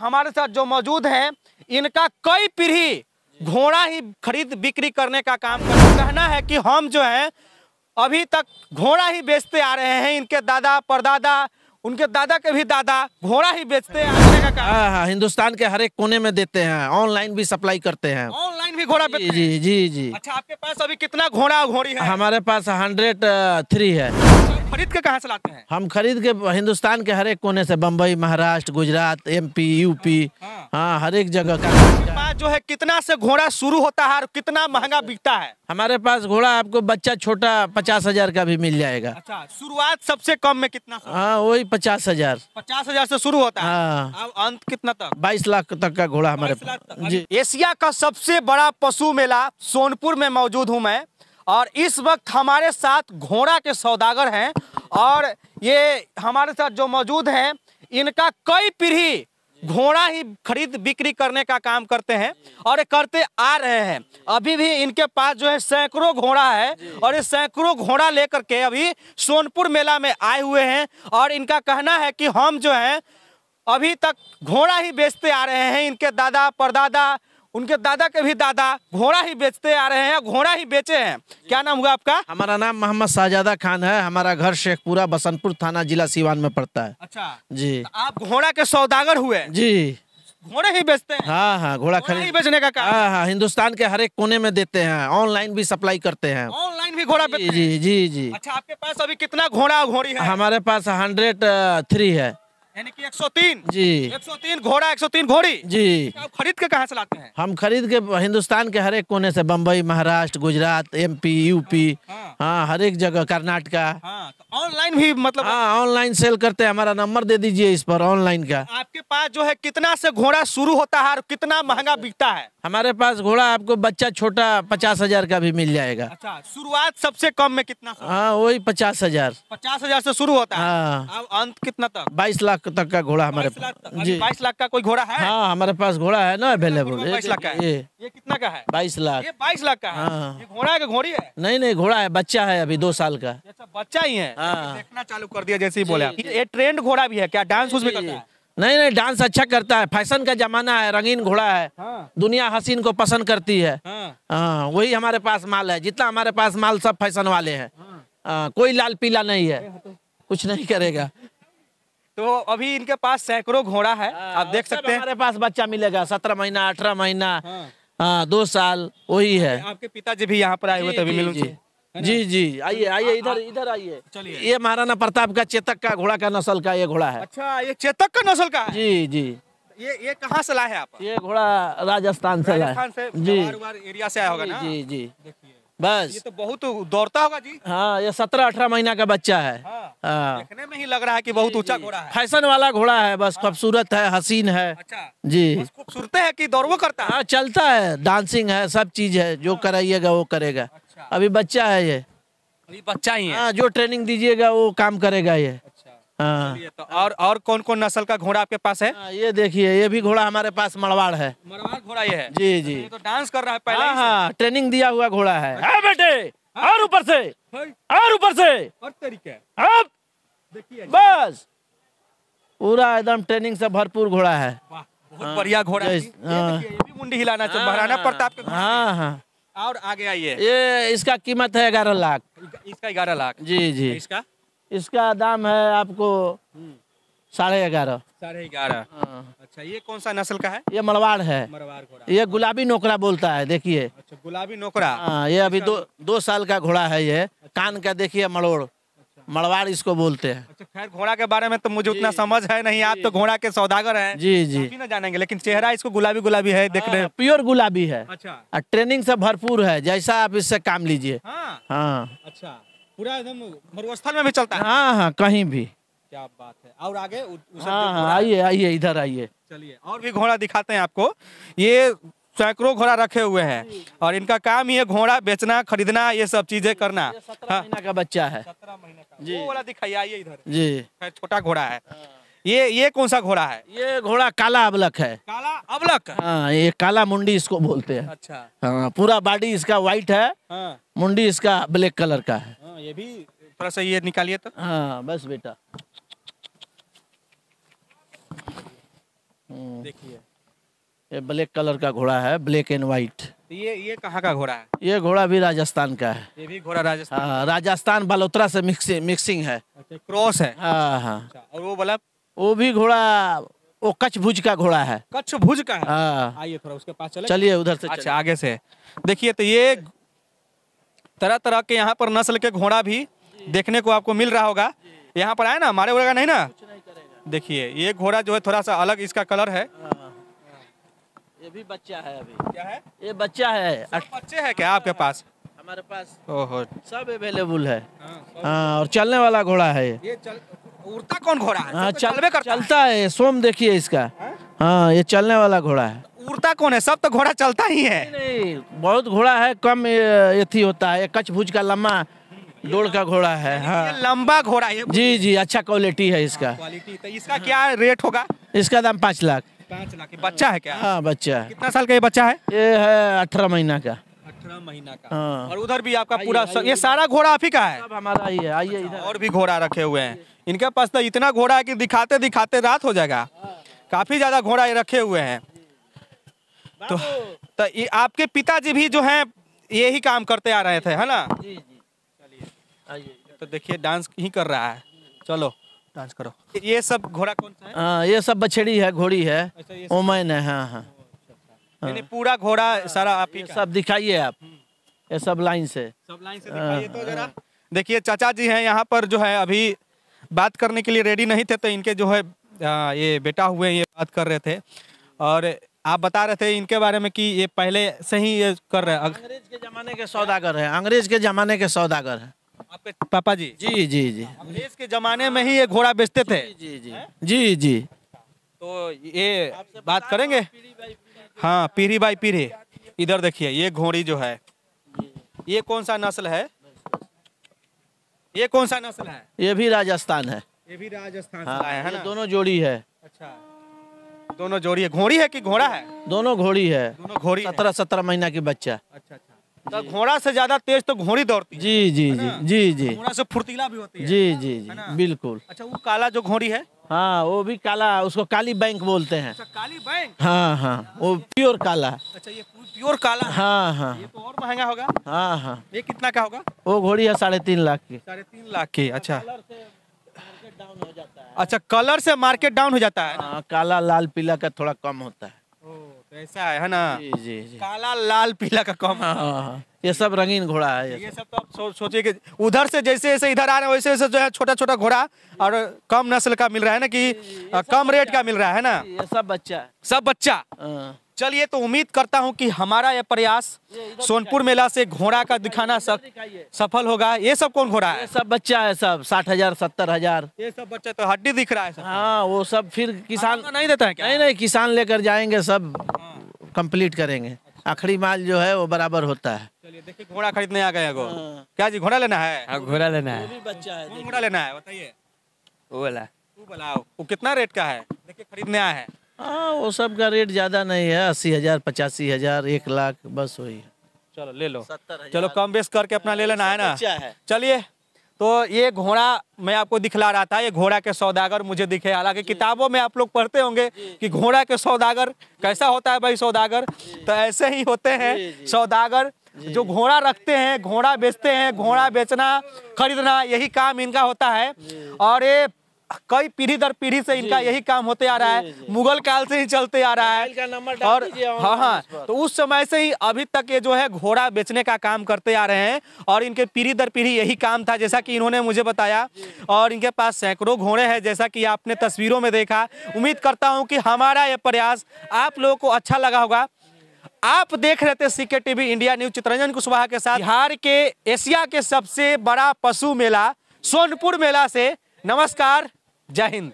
हमारे साथ जो मौजूद हैं इनका कई पीढ़ी घोड़ा ही खरीद बिक्री करने का काम कर कहना है कि हम जो हैं अभी तक घोड़ा ही बेचते आ रहे हैं इनके दादा परदादा उनके दादा के भी दादा घोड़ा ही बेचते हैं आने का काम हाँ हिंदुस्तान के हर एक कोने में देते हैं ऑनलाइन भी सप्लाई करते हैं ऑनलाइन भी घोड़ा बेचते जी, जी जी जी अच्छा आपके पास अभी कितना घोड़ा घोड़ी है हमारे पास हंड्रेड थ्री है खरीद के कहाँ से लाते हैं हम खरीद के हिंदुस्तान के हर एक कोने से बम्बई महाराष्ट्र गुजरात एमपी यूपी हाँ, हाँ, हाँ हर एक जगह का जो है कितना से घोड़ा शुरू होता है और कितना महंगा बिकता है हमारे पास घोड़ा आपको बच्चा छोटा पचास हजार का भी मिल जाएगा अच्छा शुरुआत सबसे कम में कितना हाँ वही पचास हजार पचास हजार से शुरू होता है हाँ अंत कितना तक बाईस लाख तक का घोड़ा हमारे पास जी एशिया का सबसे बड़ा पशु मेला सोनपुर में मौजूद हूँ मैं और इस वक्त हमारे साथ घोड़ा के सौदागर हैं और ये हमारे साथ जो मौजूद हैं इनका कई पीढ़ी घोड़ा ही खरीद बिक्री करने का काम करते हैं और ये करते आ रहे हैं अभी भी इनके पास जो है सैकड़ों घोड़ा है और ये सैकड़ों घोड़ा लेकर के अभी सोनपुर मेला में आए हुए हैं और इनका कहना है कि हम जो हैं अभी तक घोड़ा ही बेचते आ रहे हैं इनके दादा परदादा उनके दादा के भी दादा घोड़ा ही बेचते आ रहे हैं घोड़ा ही बेचे हैं क्या नाम हुआ आपका हमारा नाम मोहम्मद शाहजादा खान है हमारा घर शेखपुरा बसंतपुर थाना जिला सीवान में पड़ता है अच्छा जी तो आप घोड़ा के सौदागर हुए जी घोड़े ही बेचते हैं हाँ हाँ घोड़ा खरीद ही बेचने का काम हाँ हाँ हिंदुस्तान के हर एक कोने में देते हैं ऑनलाइन भी सप्लाई करते हैं ऑनलाइन भी घोड़ा जी जी जी अच्छा आपके पास अभी कितना घोड़ा घोड़ी है हमारे पास हंड्रेड थ्री है यानी कि 103 जी 103 घोड़ा 103 घोड़ी जी आप खरीद के कहाँ से लाते हैं हम खरीद के हिंदुस्तान के हर एक कोने से बम्बई महाराष्ट्र गुजरात एमपी यूपी हाँ, हाँ।, हाँ हर एक जगह कर्नाटका हाँ, तो ऑनलाइन भी मतलब हाँ ऑनलाइन सेल करते हैं हमारा नंबर दे दीजिए इस पर ऑनलाइन का आपके पास जो है कितना से घोड़ा शुरू होता है और कितना महंगा अच्छा। बिकता है हमारे पास घोड़ा आपको बच्चा छोटा पचास हजार का भी मिल जाएगा अच्छा शुरुआत सबसे कम में कितना हाँ वही पचास हजार पचास हजार से शुरू होता है हाँ। अंत कितना तक बाईस लाख तक का घोड़ा हमारे पास जी बाईस लाख का कोई घोड़ा है हाँ हमारे पास घोड़ा है ना अवेलेबल बाईस लाख का ये कितना का है बाईस लाख बाईस लाख का हाँ। घोड़ा है घोड़ी है नहीं नहीं घोड़ा है बच्चा है अभी दो साल का बच्चा ही है हाँ। देखना चालू कर दिया जैसे ही बोला ये ट्रेंड घोड़ा भी है क्या डांस उस भी करता है नहीं नहीं डांस अच्छा करता है फैशन का जमाना है रंगीन घोड़ा है हाँ। दुनिया हसीन को पसंद करती है हाँ। आ, हाँ, वही हमारे पास माल है जितना हमारे पास माल सब फैशन वाले है हाँ। आ, कोई लाल पीला नहीं है हाँ तो। कुछ नहीं करेगा तो अभी इनके पास सैकड़ों घोड़ा है हाँ, आप देख सकते हैं हमारे पास बच्चा मिलेगा सत्रह महीना अठारह महीना हाँ। आ, दो साल वही है आपके पिताजी भी यहाँ पर आए हुए तभी मिलूंगी जी जी आइए आइए इधर इधर आइए चलिए ये महाराणा प्रताप का चेतक का घोड़ा का नस्ल का ये घोड़ा है अच्छा ये चेतक का नस्ल का है? जी जी ये ये कहाँ से लाए आप ये घोड़ा राजस्थान से लाए से मतलब जी एरिया से आया होगा ना जी जी बस ये तो बहुत दौड़ता होगा जी हाँ ये सत्रह अठारह महीना का बच्चा है हाँ, हाँ। में ही लग रहा है कि बहुत ऊंचा घोड़ा है फैशन वाला घोड़ा है बस हाँ। खूबसूरत है हसीन है अच्छा जी खूबसूरत है कि दौड़वो करता है हाँ चलता है डांसिंग है सब चीज है जो हाँ। कराइएगा वो करेगा अच्छा। अच्छा। अभी बच्चा है ये अभी बच्चा ही है हाँ जो ट्रेनिंग दीजिएगा वो काम करेगा ये अच्छा। हाँ। तो और और कौन कौन नस्ल का घोड़ा आपके पास है आ, हाँ, ये देखिए ये भी घोड़ा हमारे पास मड़वाड़ है मड़वाड़ घोड़ा ये है जी अच्छा, जी तो डांस कर रहा है पहले हाँ ट्रेनिंग हाँ, दिया हुआ घोड़ा है अच्छा। हाँ बेटे और ऊपर से और ऊपर से और तरीके आप देखिए अच्छा। बस पूरा एकदम ट्रेनिंग से भरपूर घोड़ा है बहुत बढ़िया घोड़ा है ये भी मुंडी हिलाना चाहिए महाराणा प्रताप के हाँ हाँ और आगे आइए ये इसका कीमत है ग्यारह लाख इसका ग्यारह लाख जी जी इसका इसका दाम है आपको हम्म। साढ़े ग्यारह साढ़े ग्यारह हाँ। अच्छा ये कौन सा नस्ल का है ये मलवाड़ है मलवाड़ ये गुलाबी नोकरा बोलता है देखिए अच्छा गुलाबी नोकरा हाँ ये अभी दो दो साल का घोड़ा है ये कान का देखिए मलोड़ मड़वाड़ इसको बोलते हैं अच्छा खैर घोड़ा के बारे में तो मुझे उतना समझ है नहीं आप तो घोड़ा के सौदागर हैं जी जी ना जानेंगे लेकिन चेहरा इसको गुलाबी गुलाबी है देख देखने हाँ, प्योर गुलाबी है अच्छा ट्रेनिंग से भरपूर है जैसा आप इससे काम लीजिए हाँ।, हाँ अच्छा पूरा एकदम मरुस्थल में भी चलता है हाँ हाँ कहीं भी क्या बात है और आगे हाँ हाँ आइए आइए इधर आइए चलिए और भी घोड़ा दिखाते हैं आपको ये सैकड़ों घोड़ा रखे हुए हैं और इनका काम ही है घोड़ा बेचना खरीदना ये सब चीजें करना हाँ का बच्चा है आइए इधर जी छोटा घोड़ा है हाँ। ये ये कौन सा घोड़ा है ये घोड़ा काला अबलक है काला अबलक हाँ ये काला मुंडी इसको बोलते हैं अच्छा हाँ पूरा बॉडी इसका व्हाइट है हाँ। मुंडी इसका ब्लैक कलर का है हाँ, ये भी थोड़ा सा ये निकालिए तो हाँ बस बेटा देखिए ये ब्लैक कलर का घोड़ा है ब्लैक एंड व्हाइट तो ये ये कहाँ का घोड़ा है ये घोड़ा भी राजस्थान का है ये भी घोड़ा राजस्थान हाँ राजस्थान बलोत्रा से मिक्सिंग मिक्सिंग है अच्छा, क्रॉस है हाँ हाँ अच्छा, और वो बोला वो भी घोड़ा वो कच्छ भुज का घोड़ा है कच्छ भुज का है हाँ। आइए थोड़ा उसके पास चलिए उधर से अच्छा आगे से देखिए तो ये तरह तरह के यहाँ पर नस्ल के घोड़ा भी देखने को आपको मिल रहा होगा यहाँ पर आए ना मारे उड़ेगा नहीं ना देखिए ये घोड़ा जो है थोड़ा सा अलग इसका कलर है हाँ। ये भी बच्चा है अभी क्या है ये बच्चा है बच्चे है क्या आपके पास हमारे पास ओहो सब अवेलेबल है हाँ, हाँ और चलने वाला घोड़ा है ये उड़ता कौन घोड़ा है हाँ तो चल चलता है, है। सोम देखिए इसका हाँ? हाँ ये चलने वाला घोड़ा है उड़ता कौन है सब तो घोड़ा चलता ही है नहीं बहुत घोड़ा है कम यथी होता है कच्छ भुज का लम्बा डोड़ का घोड़ा है हाँ लंबा घोड़ा है जी जी अच्छा क्वालिटी है इसका क्वालिटी हाँ, तो इसका क्या रेट होगा इसका दाम पाँच लाख पाँच लाख बच्चा है क्या हाँ बच्चा है कितना साल का ये बच्चा है ये है अठारह महीना का अठारह महीना का हाँ। और उधर भी आपका पूरा स... ये सारा घोड़ा आप ही का है हमारा ही है आइए इधर और भी घोड़ा रखे हुए हैं इनके पास तो इतना घोड़ा है कि दिखाते दिखाते रात हो जाएगा हाँ। काफी ज्यादा घोड़ा ये रखे हुए हैं तो तो ये आपके पिताजी भी जो हैं ही काम करते आ रहे थे है ना चलिए आइए तो देखिए डांस ही कर रहा है चलो करो ये सब घोड़ा कौन सा है आ, हाँ, ये सब बछड़ी है घोड़ी है अच्छा, ओमैन है हाँ हाँ, अच्छा, अच्छा। हाँ। पूरा घोड़ा सारा आप ही सब दिखाइए आप हम्म। ये सब लाइन से सब लाइन से हाँ। दिखाइए तो देखिए चाचा जी हैं यहाँ पर जो है अभी बात करने के लिए रेडी नहीं थे तो इनके जो है ये बेटा हुए ये बात कर रहे थे और आप बता रहे थे इनके बारे में कि ये पहले से ही ये कर रहे हैं अंग्रेज के जमाने के सौदागर है अंग्रेज के जमाने के सौदागर है आपके पापा जी जी जी जी अंग्रेज के जमाने में ही ये घोड़ा बेचते थे जी जी जी जी तो ये बात करेंगे हाँ पीढ़ी बाई पीढ़ी इधर देखिए ये घोड़ी जो है ये कौन सा नस्ल है ये कौन सा नस्ल है ये भी राजस्थान है ये भी राजस्थान हाँ, है, है ना? दोनों जोड़ी है अच्छा दोनों जोड़ी है घोड़ी है कि घोड़ा है दोनों घोड़ी है दोनों घोड़ी सत्रह सत्रह महीना की बच्चा अच्छा, अच्छा। तो घोड़ा से ज्यादा तेज तो घोड़ी दौड़ती है जी जी जी जी जी तो घोड़ा से फुर्तीला भी होती है जी जी जी बिल्कुल अच्छा वो काला जो घोड़ी है हाँ वो भी काला उसको काली बैंक बोलते हैं अच्छा, काली बैंक हाँ हाँ वो प्योर काला अच्छा ये प्योर काला हाँ हाँ ये तो और महंगा होगा हाँ हाँ ये कितना का होगा वो घोड़ी है साढ़े तीन लाख की साढ़े तीन लाख की अच्छा अच्छा कलर से मार्केट डाउन हो जाता है हाँ, काला लाल पीला का थोड़ा कम होता है तो ऐसा है, है ना जी जी जी काला लाल पीला का कॉमा हाँ, हाँ, हाँ। ये सब रंगीन घोड़ा है ये, ये सब तो आप सो, सोचिए कि उधर से जैसे जैसे इधर आ रहे हैं वैसे वैसे जो है छोटा छोटा घोड़ा और कम नस्ल का मिल रहा है ना कि कम रेट का मिल रहा है ना ये सब बच्चा सब बच्चा चलिए तो उम्मीद करता हूँ कि हमारा यह प्रयास सोनपुर मेला से घोड़ा का दिखाना सब सफल होगा ये सब कौन घोड़ा है सब बच्चा है सब साठ हजार सत्तर हजार ये सब बच्चा तो हड्डी दिख रहा है सब हाँ वो सब फिर किसान नहीं देता है क्या? नहीं नहीं किसान लेकर जाएंगे सब हाँ। कंप्लीट करेंगे अच्छा। आखिरी माल जो है वो बराबर होता है चलिए देखिए घोड़ा खरीदने आ गए हाँ। क्या जी घोड़ा लेना है हाँ, घोड़ा लेना है घोड़ा लेना है बताइए वो बोला वो कितना रेट का है देखिए खरीदने आया है हाँ वो सब का रेट ज़्यादा नहीं है अस्सी हज़ार पचासी हज़ार एक लाख बस वही चलो ले लो चलो कम बेस करके अपना ले लेना है ना अच्छा चलिए तो ये घोड़ा मैं आपको दिखला रहा था ये घोड़ा के सौदागर मुझे दिखे हालांकि किताबों में आप लोग पढ़ते होंगे कि घोड़ा के सौदागर कैसा होता है भाई सौदागर तो ऐसे ही होते हैं सौदागर जो घोड़ा रखते हैं घोड़ा बेचते हैं घोड़ा बेचना खरीदना यही काम इनका होता है और ये कई पीढ़ी दर पीढ़ी से इनका यही काम होते आ रहा है मुगल काल से ही चलते आ रहा है और हाँ हाँ तो उस समय से ही अभी तक ये जो है घोड़ा बेचने का काम करते आ रहे हैं और इनके पीढ़ी दर पीढ़ी यही काम था जैसा कि इन्होंने मुझे बताया और इनके पास सैकड़ों घोड़े हैं जैसा कि आपने तस्वीरों में देखा उम्मीद करता हूँ कि हमारा यह प्रयास आप लोगों को अच्छा लगा होगा आप देख रहे थे CK TV India news Chitranjan Kushwaha के साथ बिहार के एशिया के सबसे बड़ा पशु मेला सोनपुर मेला से नमस्कार जय हिंद